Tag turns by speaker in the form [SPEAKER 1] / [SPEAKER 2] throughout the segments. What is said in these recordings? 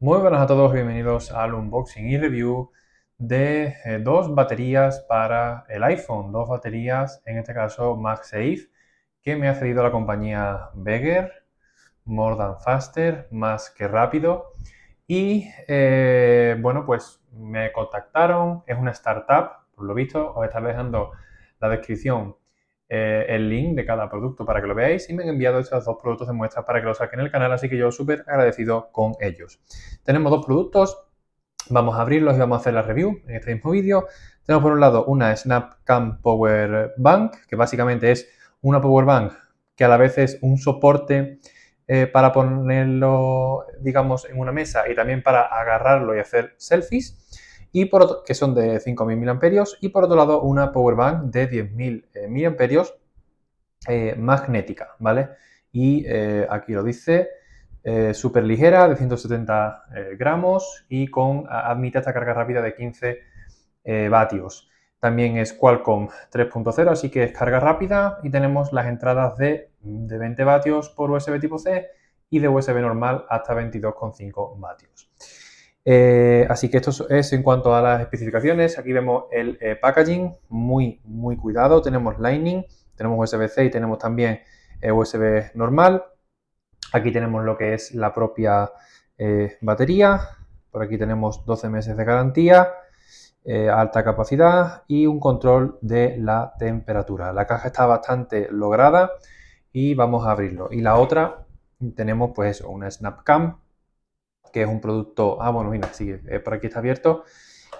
[SPEAKER 1] Muy buenas a todos, bienvenidos al unboxing y review de eh, dos baterías para el iPhone, dos baterías, en este caso MagSafe, que me ha cedido la compañía Beger, More Than Faster, más que rápido. Y eh, bueno, pues me contactaron, es una startup, por lo visto, os estaré dejando la descripción eh, el link de cada producto para que lo veáis y me han enviado estos dos productos de muestra para que los saquen en el canal, así que yo súper agradecido con ellos. Tenemos dos productos, vamos a abrirlos y vamos a hacer la review en este mismo vídeo. Tenemos por un lado una Snapcam Power Bank, que básicamente es una Power Bank que a la vez es un soporte eh, para ponerlo, digamos, en una mesa y también para agarrarlo y hacer selfies y que son de 5.000 mAh y por otro lado una power bank de 10.000 mAh eh, eh, magnética, ¿vale? Y eh, aquí lo dice, eh, súper ligera de 170 eh, gramos y con admite esta carga rápida de 15 vatios. También es Qualcomm 3.0, así que es carga rápida y tenemos las entradas de, de 20 vatios por USB tipo C y de USB normal hasta 22,5 vatios. Eh, así que esto es en cuanto a las especificaciones. Aquí vemos el eh, packaging, muy, muy cuidado. Tenemos Lightning, tenemos USB-C y tenemos también eh, USB normal. Aquí tenemos lo que es la propia batería. Por aquí tenemos 12 meses de garantía, alta capacidad y un control de la temperatura. La caja está bastante lograda y vamos a abrirlo. Y la otra tenemos pues una Snapcam que es un producto, ah, bueno, mira, sí, eh, por aquí está abierto.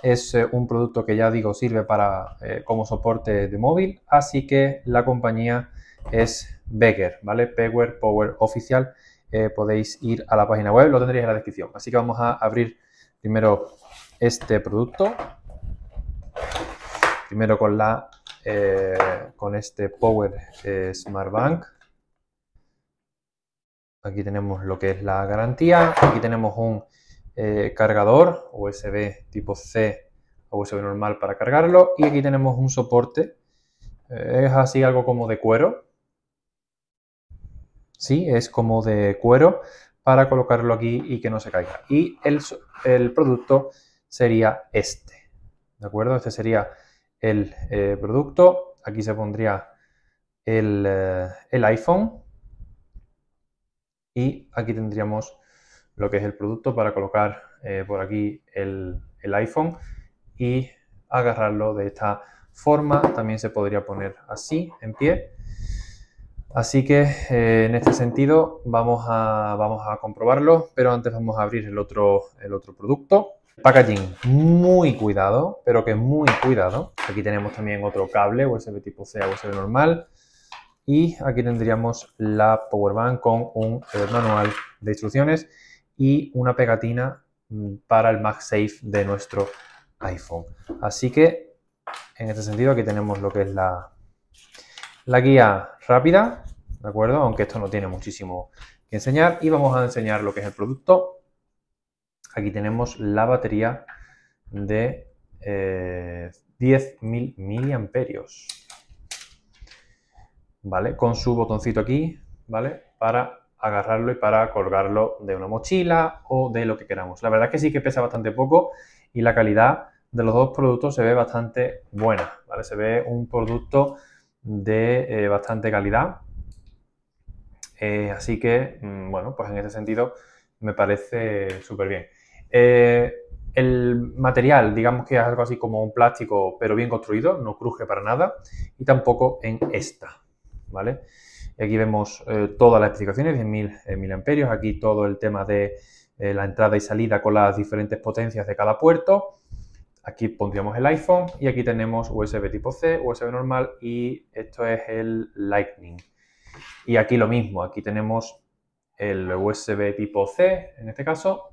[SPEAKER 1] Es eh, un producto que ya digo sirve para eh, como soporte de móvil, así que la compañía es Becker, ¿vale? Power Power Oficial. podéis ir a la página web, lo tendréis en la descripción. Así que vamos a abrir primero este producto. Primero con la con este Power Smart Bank. Aquí tenemos lo que es la garantía. Aquí tenemos un eh, cargador USB tipo C o USB normal para cargarlo. Y aquí tenemos un soporte. Eh, es así algo como de cuero. Sí, es como de cuero para colocarlo aquí y que no se caiga. Y el, producto sería este. ¿De acuerdo? Este sería el eh, producto. Aquí se pondría el iPhone y aquí tendríamos lo que es el producto para colocar eh, por aquí el, iPhone y agarrarlo de esta forma. También se podría poner así, en pie. Así que eh, en este sentido vamos a, vamos a comprobarlo, pero antes vamos a abrir el otro, el otro producto. Packaging, muy cuidado, pero que muy cuidado. Aquí tenemos también otro cable USB tipo C a USB normal. Y aquí tendríamos la power con un manual de instrucciones y una pegatina mm, para el MagSafe de nuestro iPhone. Así que en este sentido aquí tenemos lo que es la, la guía rápida, ¿de acuerdo? Aunque esto no tiene muchísimo que enseñar y vamos a enseñar lo que es el producto. Aquí tenemos la batería de 10.000 eh, mAh. ¿vale? Con su botoncito aquí, ¿vale? Para agarrarlo y para colgarlo de una mochila o de lo que queramos. La verdad es que sí que pesa bastante poco y la calidad de los dos productos se ve bastante buena, ¿vale? Se ve un producto de eh, bastante calidad. Eh, así que, mm, bueno, pues en ese sentido me parece súper bien. Eh, el material, digamos que es algo así como un plástico, pero bien construido, no cruje para nada, y tampoco en esta, y aquí vemos eh, todas las explicaciones, 10.000 eh, miliamperios, aquí todo el tema de eh, la entrada y salida con las diferentes potencias de cada puerto. Aquí pondríamos el iPhone y aquí tenemos USB tipo C, USB normal y esto es el Lightning. Y aquí lo mismo, aquí tenemos el USB tipo C en este caso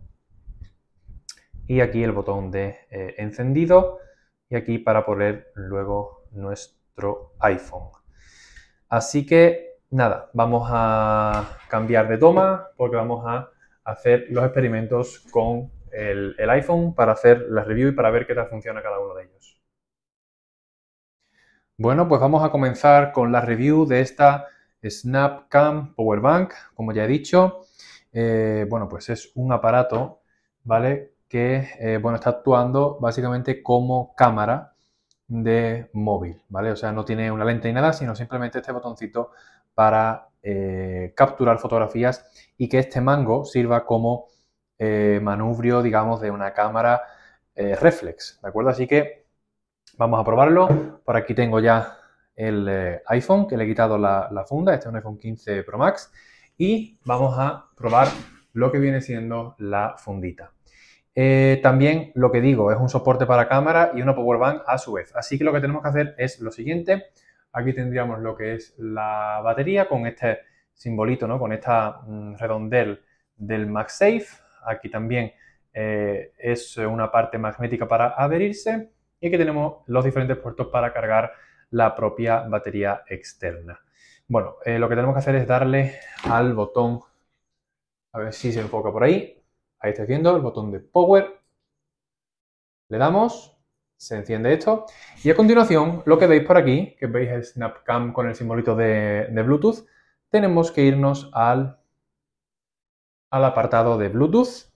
[SPEAKER 1] y aquí el botón de encendido y aquí para poner luego nuestro iPhone. Así que nada, vamos a cambiar de toma porque vamos a hacer los experimentos con el, iPhone para hacer la review y para ver qué tal funciona cada uno de ellos. Bueno, pues vamos a comenzar con la review de esta SnapCam Powerbank, como ya he dicho. Eh, bueno, pues es un aparato, ¿vale? Que, eh, bueno, está actuando básicamente como cámara de móvil, ¿vale? O sea, no tiene una lente ni nada, sino simplemente este botoncito para eh, capturar fotografías y que este mango sirva como eh, manubrio, digamos, de una cámara eh, reflex, ¿de acuerdo? Así que vamos a probarlo. Por aquí tengo ya el iPhone, que le he quitado la, la funda, este es un iPhone 15 Pro Max, y vamos a probar lo que viene siendo la fundita. Eh, también lo que digo, es un soporte para cámara y una power powerbank a su vez. Así que lo que tenemos que hacer es lo siguiente. Aquí tendríamos lo que es la batería con este simbolito, con esta mm, redondel del MagSafe. Aquí también eh, es una parte magnética para adherirse y aquí tenemos los diferentes puertos para cargar la propia batería externa. Bueno, eh, lo que tenemos que hacer es darle al botón, a ver si se enfoca por ahí, Ahí está viendo el botón de Power. Le damos, se enciende esto. Y a continuación, lo que veis por aquí, que veis el SnapCam con el simbolito de, Bluetooth, tenemos que irnos al, al apartado de Bluetooth.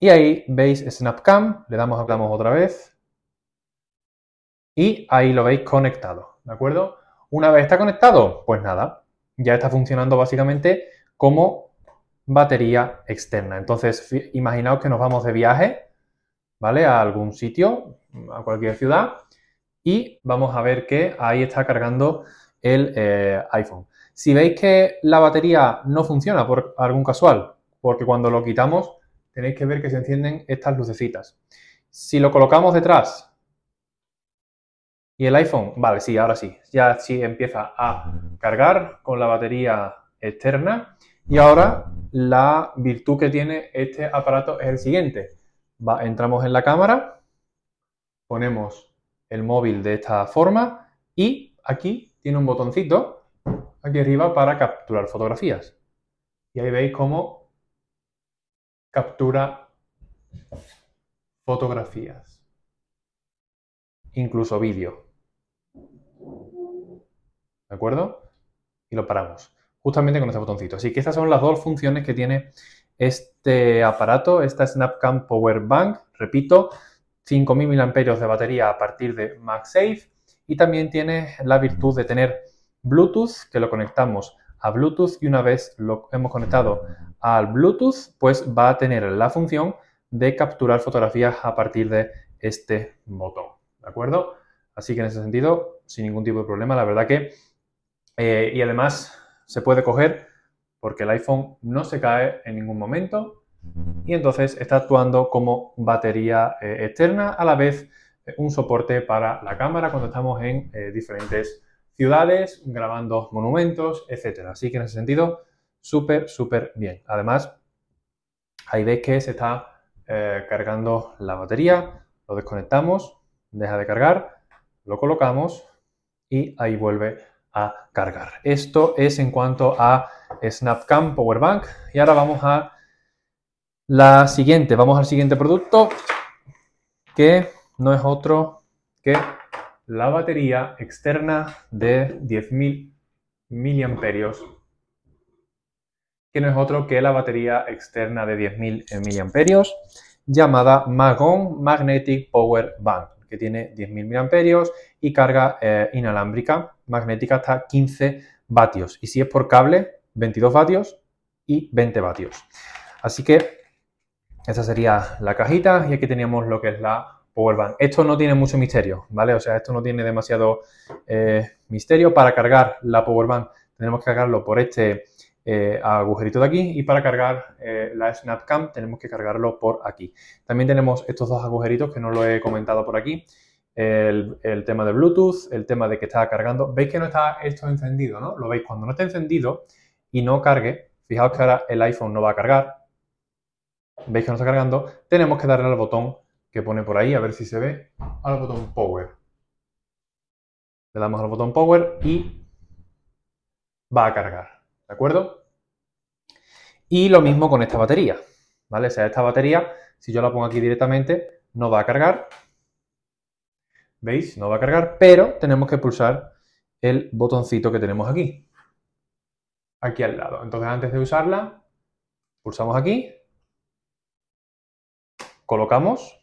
[SPEAKER 1] Y ahí veis SnapCam, le damos, hablamos otra vez. Y ahí lo veis conectado, ¿de acuerdo? Una vez está conectado, pues nada, ya está funcionando básicamente como batería externa. Entonces, imaginaos que nos vamos de viaje, ¿vale? A algún sitio, a cualquier ciudad, y vamos a ver que ahí está cargando el eh, iPhone. Si veis que la batería no funciona por algún casual, porque cuando lo quitamos tenéis que ver que se encienden estas lucecitas. Si lo colocamos detrás y el iPhone, vale, sí, ahora sí, ya sí empieza a cargar con la batería externa y ahora la virtud que tiene este aparato es el siguiente. entramos en la cámara, ponemos el móvil de esta forma y aquí tiene un botoncito aquí arriba para capturar fotografías. Y ahí veis cómo captura fotografías, incluso vídeo. ¿De acuerdo? Y lo paramos justamente con este botoncito. Así que estas son las dos funciones que tiene este aparato, esta Snapcam Power Bank, repito, 5.000 mAh de batería a partir de MagSafe y también tiene la virtud de tener Bluetooth, que lo conectamos a Bluetooth y una vez lo hemos conectado al Bluetooth, pues va a tener la función de capturar fotografías a partir de este botón, ¿de acuerdo? Así que en ese sentido, sin ningún tipo de problema, la verdad que... Eh, y además se puede coger porque el iPhone no se cae en ningún momento y entonces está actuando como batería eh, externa, a la vez eh, un soporte para la cámara cuando estamos en eh, diferentes ciudades, grabando monumentos, etc. Así que en ese sentido, súper, súper bien. Además, ahí veis que se está cargando la batería, lo desconectamos, deja de cargar, lo colocamos y ahí vuelve cargar. Esto es en cuanto a SnapCam Power Bank. Y ahora vamos a la siguiente, vamos al siguiente producto que no es otro que la batería externa de 10.000 miliamperios que no es otro que la batería externa de 10.000 miliamperios llamada Magon Magnetic Power Bank que tiene 10.000 mAh y carga eh, inalámbrica magnética hasta 15 vatios. Y si es por cable, 22 vatios y 20 vatios. Así que esa sería la cajita y aquí teníamos lo que es la Powerbank. Esto no tiene mucho misterio, ¿vale? O sea, esto no tiene demasiado eh, misterio. Para cargar la Powerbank tenemos que cargarlo por este eh, agujerito de aquí y para cargar eh, la SnapCam tenemos que cargarlo por aquí. También tenemos estos dos agujeritos que no lo he comentado por aquí. El, el, tema de Bluetooth, el tema de que está cargando. Veis que no está esto encendido, ¿no? Lo veis cuando no está encendido y no cargue. Fijaos que ahora el iPhone no va a cargar. Veis que no está cargando. Tenemos que darle al botón que pone por ahí, a ver si se ve, al botón Power. Le damos al botón Power y va a cargar. ¿De acuerdo? Y lo mismo con esta batería, ¿vale? sea, esta batería, si yo la pongo aquí directamente, no va a cargar. ¿Veis? No va a cargar, pero tenemos que pulsar el botoncito que tenemos aquí. Aquí al lado. Entonces, antes de usarla, pulsamos aquí, colocamos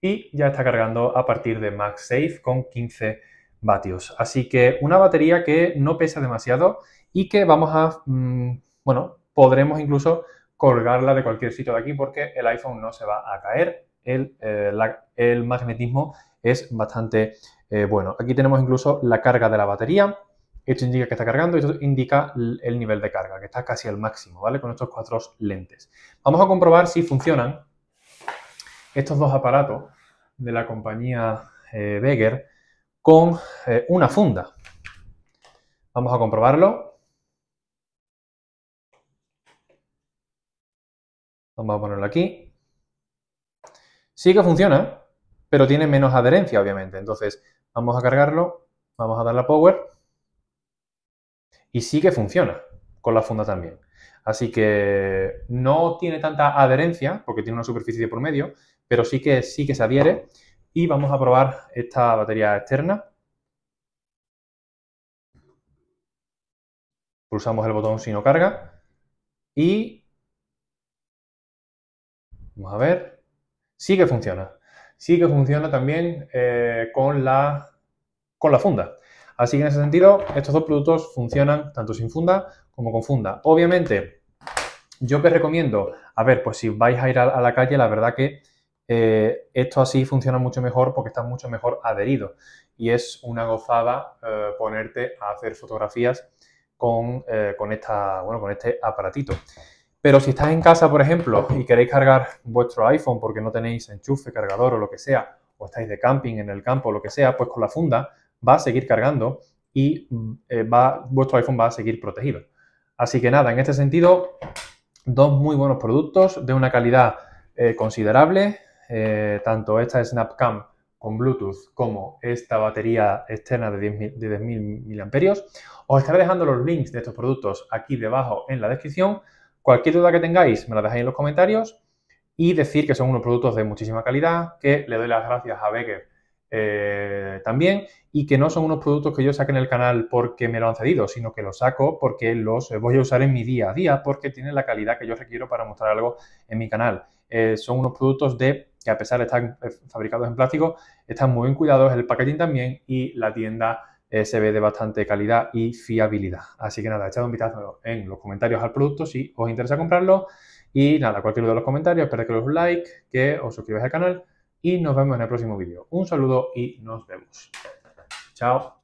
[SPEAKER 1] y ya está cargando a partir de MagSafe con 15 vatios. Así que una batería que no pesa demasiado y que vamos a mm, bueno, podremos incluso colgarla de cualquier sitio de aquí porque el iPhone no se va a caer, el, eh, magnetismo es bastante eh, bueno. Aquí tenemos incluso la carga de la batería, esto indica que está cargando y esto indica el nivel de carga, que está casi al máximo, ¿vale? Con estos cuatro lentes. Vamos a comprobar si funcionan estos dos aparatos de la compañía eh, Beger con una funda. Vamos a comprobarlo. Vamos a ponerlo aquí. Sí que funciona, pero tiene menos adherencia, obviamente. Entonces, vamos a cargarlo, vamos a darle la power. Y sí que funciona con la funda también. Así que no tiene tanta adherencia, porque tiene una superficie por medio, pero sí que, sí que se adhiere. Y vamos a probar esta batería externa. Pulsamos el botón si no carga. Y Vamos a ver. Sí que funciona. Sí que funciona también eh, con, la, con la funda. Así que en ese sentido, estos dos productos funcionan tanto sin funda como con funda. Obviamente, yo que recomiendo, a ver, pues si vais a ir a, la calle, la verdad que eh, esto así funciona mucho mejor porque está mucho mejor adherido. Y es una gozada eh, ponerte a hacer fotografías con, esta, con este aparatito. Pero si estáis en casa, por ejemplo, y queréis cargar vuestro iPhone porque no tenéis enchufe, cargador o lo que sea, o estáis de camping en el campo o lo que sea, pues con la funda va a seguir cargando y mm, eh, vuestro iPhone va a seguir protegido. Así que nada, en este sentido, dos muy buenos productos de una calidad eh, considerable, eh, tanto esta SnapCam con Bluetooth como esta batería externa de 10.000 mAh. Os estaré dejando los links de estos productos aquí debajo en la descripción Cualquier duda que tengáis me la dejáis en los comentarios y decir que son unos productos de muchísima calidad, que le doy las gracias a Becker eh, también y que no son unos productos que yo saque en el canal porque me lo han cedido, sino que los saco porque los voy a usar en mi día a día porque tienen la calidad que yo requiero para mostrar algo en mi canal. Eh, son unos productos de que a pesar de estar eh, fabricados en plástico, están muy bien cuidados, el packaging también y la tienda se ve de bastante calidad y fiabilidad. Así que nada, echad un vistazo en los comentarios al producto si os interesa comprarlo. Y nada, cualquier duda en los comentarios, espero que os like, que os suscribáis al canal y nos vemos en el próximo vídeo. Un saludo y nos vemos. Chao.